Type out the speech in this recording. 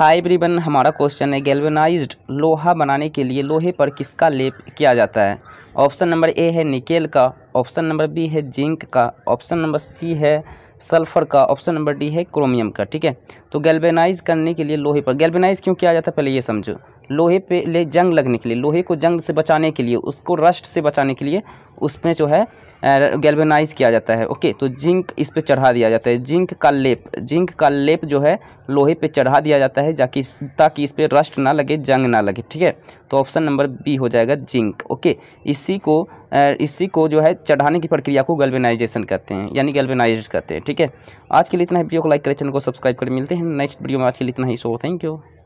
high ब्रिबन हमारा question है galvanised लोहा बनाने के लिए लोहे पर किसका लेप किया जाता है ऑप्शन नंबर ए है निकेल का ऑप्शन नंबर बी है जिंक का ऑप्शन नंबर सी है सल्फर का ऑप्शन नंबर डी है क्रोमियम का ठीक है तो गैल्वेनाइज करने के लिए लोहे पर गैल्वेनाइज क्यों किया जाता है पहले ये समझो लोहे पे ले जंग लगने के लिए लोहे को जंग से बचाने के लिए उसको रस्ट से बचाने के लिए उसमें जो है गैल्वेनाइज किया जाता है ओके तो जिंक इस पर चढ़ा दिया जाता है जिंक का लेप जिंक का लेप जो है लोहे पे चढ़ा दिया जाता है जाकि ताकि इस पर रस्ट ना लगे जंग ना लगे ठीक है तो ऑप्शन नंबर बी हो जाएगा जिंक ओके इसी को इसी को जो है चढ़ाने की प्रक्रिया को गल्वेनाइजेशन कहते हैं यानी गल्वेनाइज करते हैं ठीक है आज के लिए इतना ही वीडियो को लाइक करें चैनल को सब्सक्राइब करें मिलते हैं नेक्स्ट वीडियो में आज के लिए इतना ही सो थैंक यू